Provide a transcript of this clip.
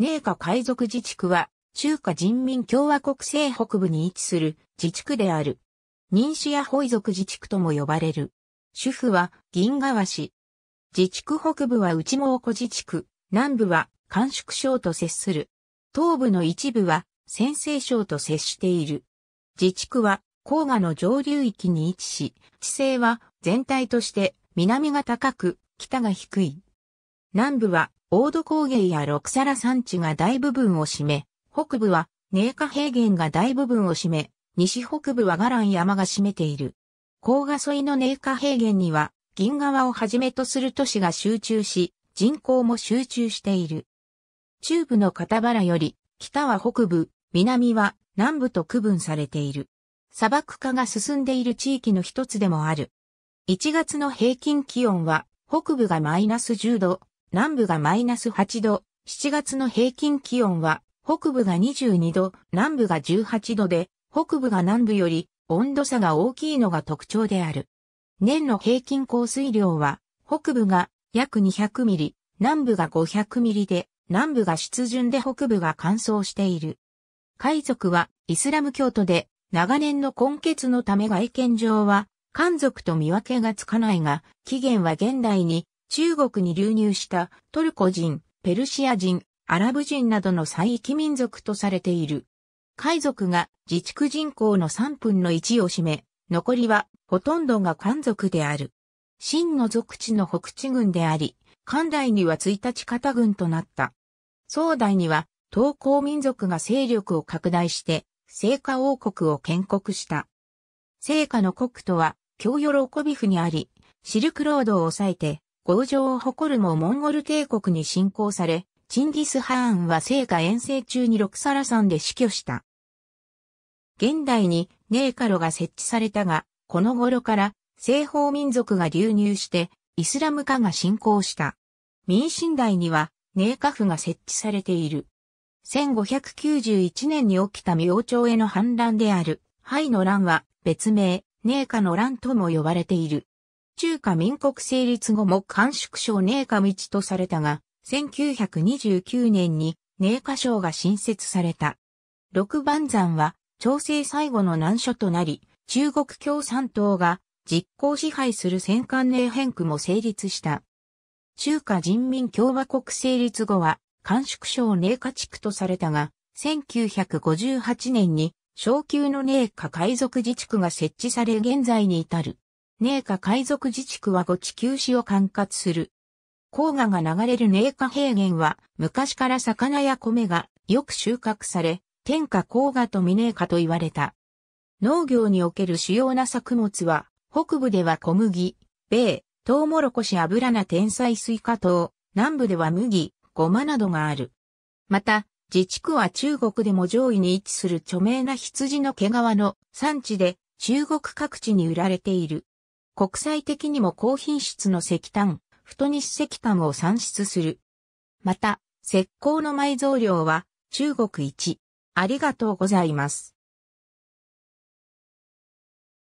寧夏海賊自治区は、中華人民共和国西北部に位置する自治区である。忍市やホイ族自治区とも呼ばれる。主婦は銀河市。自治区北部は内蒙古自治区、南部は甘粛省と接する。東部の一部は先西省と接している。自治区は黄河の上流域に位置し、地勢は全体として南が高く、北が低い。南部は、オード高原や六皿山地が大部分を占め、北部は、寧夏平原が大部分を占め、西北部はガラン山が占めている。高画沿いの寧夏平原には、銀河をはじめとする都市が集中し、人口も集中している。中部の片らより、北は北部、南は南部と区分されている。砂漠化が進んでいる地域の一つでもある。1月の平均気温は、北部がマイナス10度、南部がマイナス8度、7月の平均気温は、北部が22度、南部が18度で、北部が南部より温度差が大きいのが特徴である。年の平均降水量は、北部が約200ミリ、南部が500ミリで、南部が湿潤で北部が乾燥している。海賊はイスラム教徒で、長年の根血のため外見上は、漢族と見分けがつかないが、起源は現代に中国に流入したトルコ人、ペルシア人、アラブ人などの再域民族とされている。海族が自治区人口の3分の1を占め、残りはほとんどが漢族である。秦の属地の北地軍であり、漢代には1日方軍となった。宋代には東高民族が勢力を拡大して、聖火王国を建国した。聖火の国とは、京ヨロコビフにあり、シルクロードを抑えて、豪情を誇るもモンゴル帝国に侵攻され、チンギス・ハーンは聖火遠征中にロクサラ山で死去した。現代にネーカロが設置されたが、この頃から西方民族が流入してイスラム化が進行した。民進代にはネーカフが設置されている。1591年に起きた明朝への反乱である、ハイの乱は別名、ネーカの乱とも呼ばれている。中華民国成立後も甘粛省寧夏道とされたが、1929年に寧夏省が新設された。六番山は、朝鮮最後の難所となり、中国共産党が実行支配する戦艦寧変区も成立した。中華人民共和国成立後は、甘粛省寧夏地区とされたが、1958年に、昇級の寧夏海賊自治区が設置され現在に至る。寧夏海賊自治区はご地球史を管轄する。黄河が流れる寧夏平原は、昔から魚や米がよく収穫され、天下黄河と峰夏と言われた。農業における主要な作物は、北部では小麦、米、トウモロコシ油菜天才スイカ等、南部では麦、ごまなどがある。また、自治区は中国でも上位に位置する著名な羊の毛皮の産地で、中国各地に売られている。国際的にも高品質の石炭、太日石炭を産出する。また、石膏の埋蔵量は中国一。ありがとうございます。